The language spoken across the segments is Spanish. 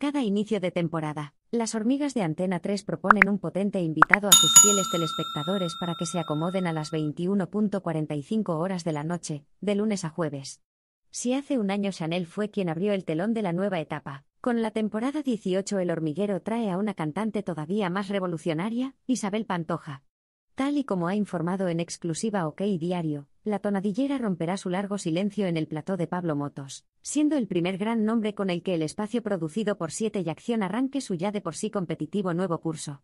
cada inicio de temporada, las hormigas de Antena 3 proponen un potente invitado a sus fieles telespectadores para que se acomoden a las 21.45 horas de la noche, de lunes a jueves. Si hace un año Chanel fue quien abrió el telón de la nueva etapa, con la temporada 18 El hormiguero trae a una cantante todavía más revolucionaria, Isabel Pantoja. Tal y como ha informado en exclusiva OK Diario, la tonadillera romperá su largo silencio en el plató de Pablo Motos, siendo el primer gran nombre con el que el espacio producido por Siete y Acción arranque su ya de por sí competitivo nuevo curso.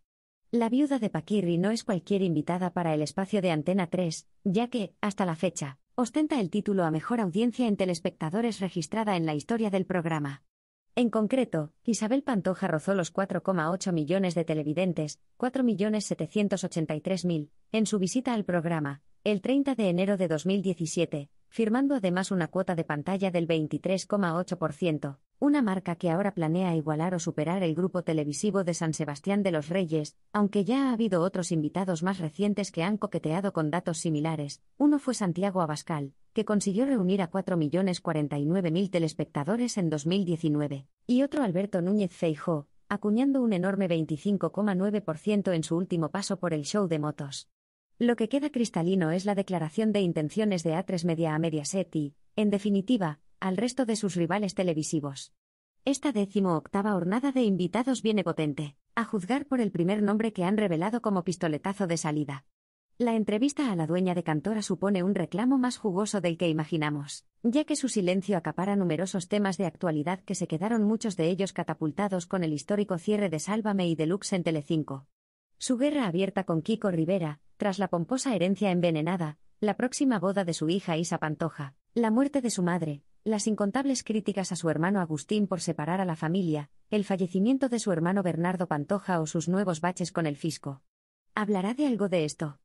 La viuda de Paquirri no es cualquier invitada para el espacio de Antena 3, ya que, hasta la fecha, ostenta el título a mejor audiencia en telespectadores registrada en la historia del programa. En concreto, Isabel Pantoja rozó los 4,8 millones de televidentes, 4.783.000, en su visita al programa, el 30 de enero de 2017, firmando además una cuota de pantalla del 23,8%, una marca que ahora planea igualar o superar el grupo televisivo de San Sebastián de los Reyes, aunque ya ha habido otros invitados más recientes que han coqueteado con datos similares. Uno fue Santiago Abascal, que consiguió reunir a 4.049.000 telespectadores en 2019, y otro Alberto Núñez Feijó, acuñando un enorme 25,9% en su último paso por el show de motos. Lo que queda cristalino es la declaración de intenciones de A3 Media a Mediaset y, en definitiva, al resto de sus rivales televisivos. Esta décimo octava hornada de invitados viene potente, a juzgar por el primer nombre que han revelado como pistoletazo de salida. La entrevista a la dueña de Cantora supone un reclamo más jugoso del que imaginamos, ya que su silencio acapara numerosos temas de actualidad que se quedaron muchos de ellos catapultados con el histórico cierre de Sálvame y Deluxe en Telecinco. Su guerra abierta con Kiko Rivera, tras la pomposa herencia envenenada, la próxima boda de su hija Isa Pantoja, la muerte de su madre, las incontables críticas a su hermano Agustín por separar a la familia, el fallecimiento de su hermano Bernardo Pantoja o sus nuevos baches con el fisco. ¿Hablará de algo de esto?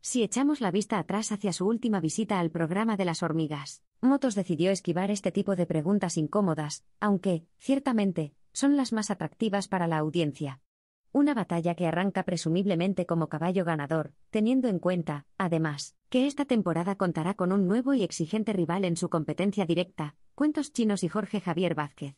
Si echamos la vista atrás hacia su última visita al programa de las hormigas, Motos decidió esquivar este tipo de preguntas incómodas, aunque, ciertamente, son las más atractivas para la audiencia. Una batalla que arranca presumiblemente como caballo ganador, teniendo en cuenta, además, que esta temporada contará con un nuevo y exigente rival en su competencia directa, Cuentos Chinos y Jorge Javier Vázquez.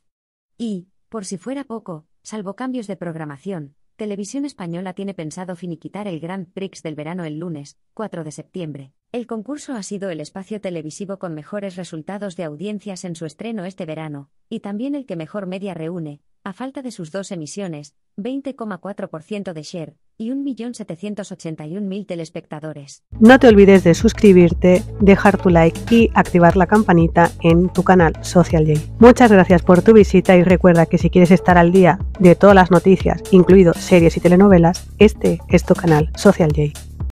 Y, por si fuera poco, salvo cambios de programación, Televisión Española tiene pensado finiquitar el Grand Prix del verano el lunes, 4 de septiembre. El concurso ha sido el espacio televisivo con mejores resultados de audiencias en su estreno este verano, y también el que mejor media reúne, a falta de sus dos emisiones, 20,4% de share y 1.781.000 telespectadores. No te olvides de suscribirte, dejar tu like y activar la campanita en tu canal Social J. Muchas gracias por tu visita y recuerda que si quieres estar al día de todas las noticias, incluido series y telenovelas, este es tu canal Social J.